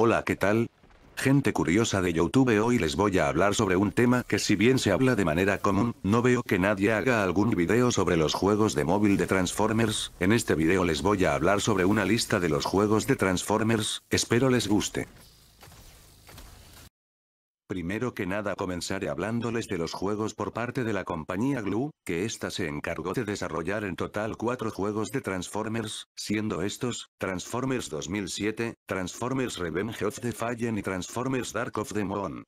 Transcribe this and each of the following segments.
Hola, ¿qué tal? Gente curiosa de YouTube, hoy les voy a hablar sobre un tema que si bien se habla de manera común, no veo que nadie haga algún video sobre los juegos de móvil de Transformers, en este video les voy a hablar sobre una lista de los juegos de Transformers, espero les guste. Primero que nada comenzaré hablándoles de los juegos por parte de la compañía Glue, que ésta se encargó de desarrollar en total cuatro juegos de Transformers, siendo estos, Transformers 2007, Transformers Revenge of the Fallen y Transformers Dark of the Moon.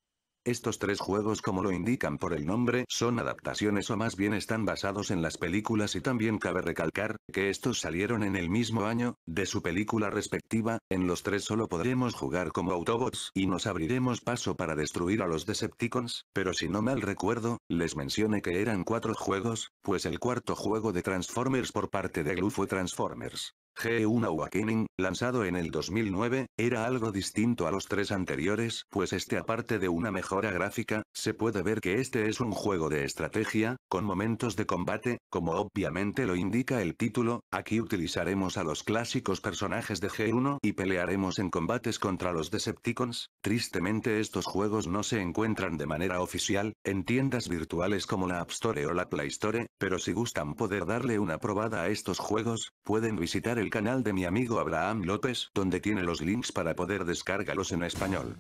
Estos tres juegos como lo indican por el nombre son adaptaciones o más bien están basados en las películas y también cabe recalcar que estos salieron en el mismo año, de su película respectiva, en los tres solo podremos jugar como Autobots y nos abriremos paso para destruir a los Decepticons, pero si no mal recuerdo, les mencioné que eran cuatro juegos, pues el cuarto juego de Transformers por parte de Glu fue Transformers. G1 Awakening, lanzado en el 2009, era algo distinto a los tres anteriores, pues este aparte de una mejora gráfica, se puede ver que este es un juego de estrategia, con momentos de combate, como obviamente lo indica el título, aquí utilizaremos a los clásicos personajes de G1 y pelearemos en combates contra los Decepticons, tristemente estos juegos no se encuentran de manera oficial, en tiendas virtuales como la App Store o la Play Store, pero si gustan poder darle una probada a estos juegos, pueden visitar el canal de mi amigo Abraham López, donde tiene los links para poder descargarlos en español.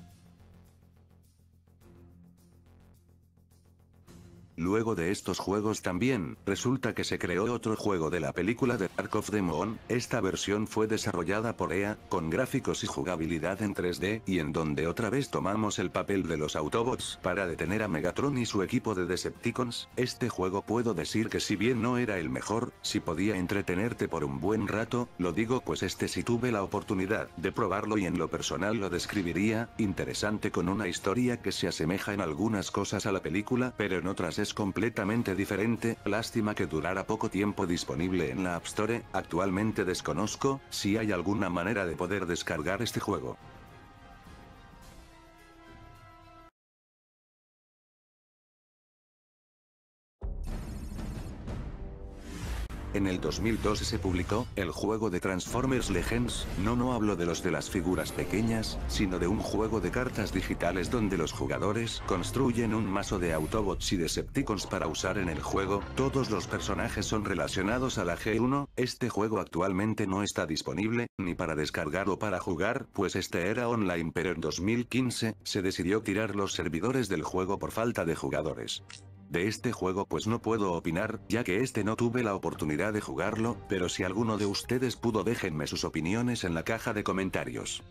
Luego de estos juegos también, resulta que se creó otro juego de la película de Dark of the Moon, esta versión fue desarrollada por EA, con gráficos y jugabilidad en 3D, y en donde otra vez tomamos el papel de los Autobots para detener a Megatron y su equipo de Decepticons, este juego puedo decir que si bien no era el mejor, si podía entretenerte por un buen rato, lo digo pues este sí tuve la oportunidad de probarlo y en lo personal lo describiría, interesante con una historia que se asemeja en algunas cosas a la película pero en otras es completamente diferente, lástima que durara poco tiempo disponible en la App Store, actualmente desconozco, si hay alguna manera de poder descargar este juego. En el 2012 se publicó, el juego de Transformers Legends, no no hablo de los de las figuras pequeñas, sino de un juego de cartas digitales donde los jugadores construyen un mazo de Autobots y Decepticons para usar en el juego, todos los personajes son relacionados a la G1, este juego actualmente no está disponible, ni para descargar o para jugar, pues este era online pero en 2015, se decidió tirar los servidores del juego por falta de jugadores de este juego pues no puedo opinar, ya que este no tuve la oportunidad de jugarlo, pero si alguno de ustedes pudo déjenme sus opiniones en la caja de comentarios.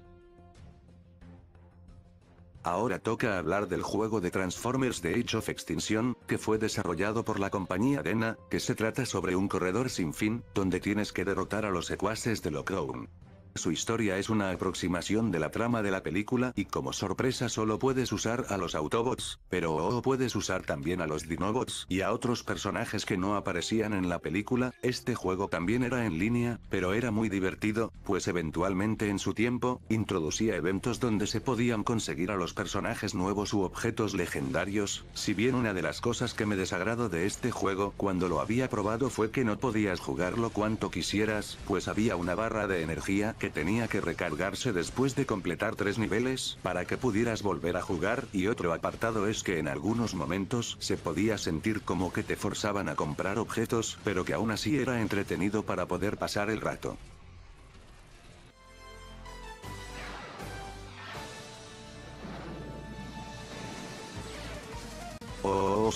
Ahora toca hablar del juego de Transformers The Age of Extinction, que fue desarrollado por la compañía Dena, que se trata sobre un corredor sin fin, donde tienes que derrotar a los secuaces de Locrown. Su historia es una aproximación de la trama de la película y como sorpresa solo puedes usar a los Autobots, pero o puedes usar también a los Dinobots y a otros personajes que no aparecían en la película, este juego también era en línea, pero era muy divertido, pues eventualmente en su tiempo, introducía eventos donde se podían conseguir a los personajes nuevos u objetos legendarios, si bien una de las cosas que me desagrado de este juego cuando lo había probado fue que no podías jugarlo cuanto quisieras, pues había una barra de energía, que tenía que recargarse después de completar tres niveles para que pudieras volver a jugar y otro apartado es que en algunos momentos se podía sentir como que te forzaban a comprar objetos pero que aún así era entretenido para poder pasar el rato.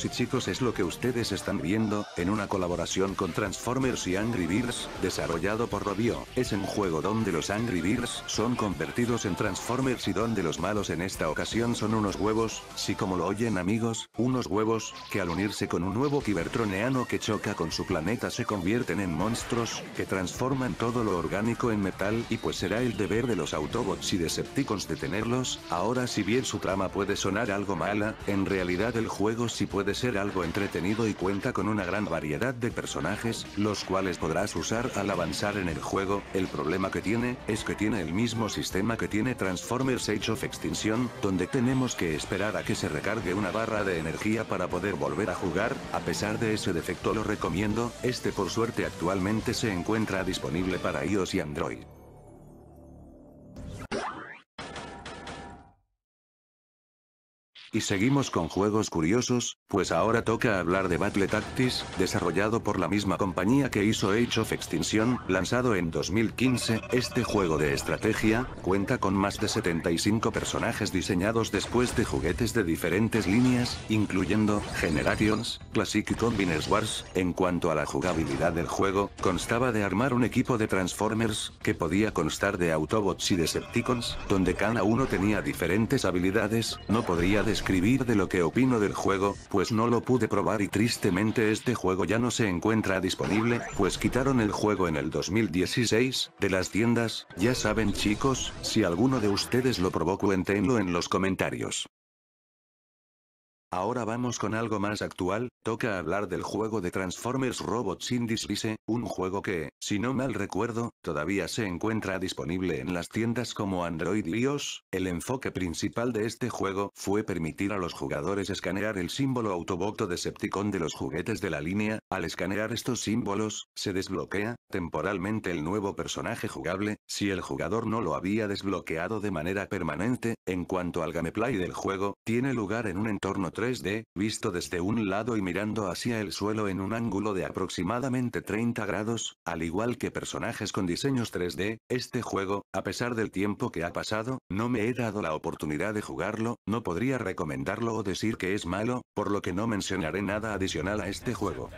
y chicos es lo que ustedes están viendo, en una colaboración con Transformers y Angry Birds, desarrollado por Robio, es un juego donde los Angry Birds son convertidos en Transformers y donde los malos en esta ocasión son unos huevos, si como lo oyen amigos, unos huevos, que al unirse con un nuevo Kibertroneano que choca con su planeta se convierten en monstruos, que transforman todo lo orgánico en metal y pues será el deber de los Autobots y Decepticons detenerlos, ahora si bien su trama puede sonar algo mala, en realidad el juego sí puede de ser algo entretenido y cuenta con una gran variedad de personajes, los cuales podrás usar al avanzar en el juego, el problema que tiene, es que tiene el mismo sistema que tiene Transformers Age of Extinction, donde tenemos que esperar a que se recargue una barra de energía para poder volver a jugar, a pesar de ese defecto lo recomiendo, este por suerte actualmente se encuentra disponible para iOS y Android. Y seguimos con juegos curiosos, pues ahora toca hablar de Battle Tactics, desarrollado por la misma compañía que hizo Age of Extinction, lanzado en 2015, este juego de estrategia, cuenta con más de 75 personajes diseñados después de juguetes de diferentes líneas, incluyendo, Generations, Classic y Combiners Wars, en cuanto a la jugabilidad del juego, constaba de armar un equipo de Transformers, que podía constar de Autobots y Decepticons, donde cada uno tenía diferentes habilidades, no podría escribir de lo que opino del juego, pues no lo pude probar y tristemente este juego ya no se encuentra disponible, pues quitaron el juego en el 2016, de las tiendas, ya saben chicos, si alguno de ustedes lo probó cuéntenlo en los comentarios. Ahora vamos con algo más actual, toca hablar del juego de Transformers Robots in Disguise, un juego que, si no mal recuerdo, todavía se encuentra disponible en las tiendas como Android y iOS. El enfoque principal de este juego fue permitir a los jugadores escanear el símbolo Autoboto Decepticon de los juguetes de la línea, al escanear estos símbolos, se desbloquea, temporalmente el nuevo personaje jugable, si el jugador no lo había desbloqueado de manera permanente, en cuanto al gameplay del juego, tiene lugar en un entorno 3D, visto desde un lado y mirando hacia el suelo en un ángulo de aproximadamente 30 grados, al igual que personajes con diseños 3D, este juego, a pesar del tiempo que ha pasado, no me he dado la oportunidad de jugarlo, no podría recomendarlo o decir que es malo, por lo que no mencionaré nada adicional a este juego.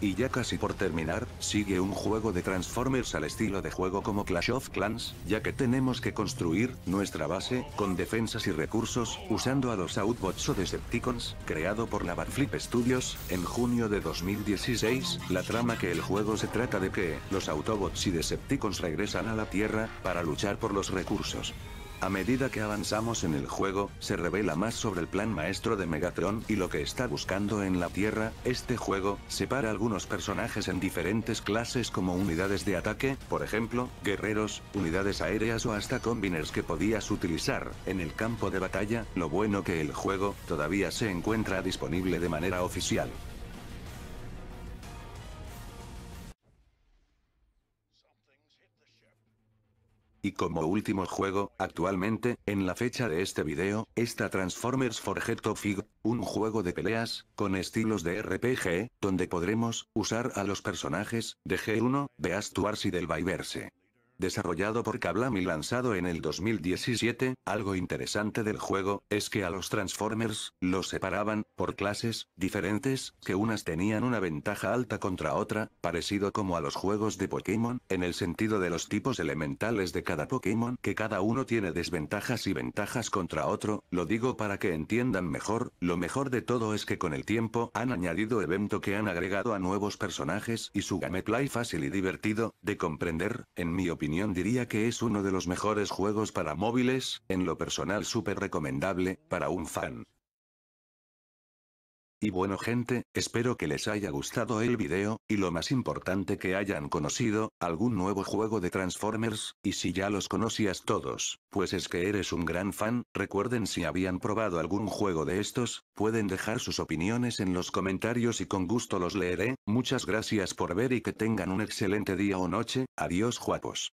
Y ya casi por terminar, sigue un juego de Transformers al estilo de juego como Clash of Clans, ya que tenemos que construir nuestra base, con defensas y recursos, usando a los Autobots o Decepticons, creado por la Studios, en junio de 2016, la trama que el juego se trata de que, los Autobots y Decepticons regresan a la Tierra, para luchar por los recursos. A medida que avanzamos en el juego, se revela más sobre el plan maestro de Megatron y lo que está buscando en la Tierra, este juego, separa algunos personajes en diferentes clases como unidades de ataque, por ejemplo, guerreros, unidades aéreas o hasta combiners que podías utilizar en el campo de batalla, lo bueno que el juego, todavía se encuentra disponible de manera oficial. Y como último juego, actualmente, en la fecha de este video, está Transformers for of Fig, un juego de peleas, con estilos de RPG, donde podremos, usar a los personajes, de G1, Astuars y del Viverse desarrollado por Kablam y lanzado en el 2017, algo interesante del juego, es que a los Transformers, los separaban, por clases, diferentes, que unas tenían una ventaja alta contra otra, parecido como a los juegos de Pokémon, en el sentido de los tipos elementales de cada Pokémon, que cada uno tiene desventajas y ventajas contra otro, lo digo para que entiendan mejor, lo mejor de todo es que con el tiempo han añadido evento que han agregado a nuevos personajes y su gameplay fácil y divertido, de comprender, en mi opinión diría que es uno de los mejores juegos para móviles, en lo personal súper recomendable, para un fan. Y bueno gente, espero que les haya gustado el vídeo y lo más importante que hayan conocido, algún nuevo juego de Transformers, y si ya los conocías todos, pues es que eres un gran fan, recuerden si habían probado algún juego de estos, pueden dejar sus opiniones en los comentarios y con gusto los leeré, muchas gracias por ver y que tengan un excelente día o noche, adiós guapos.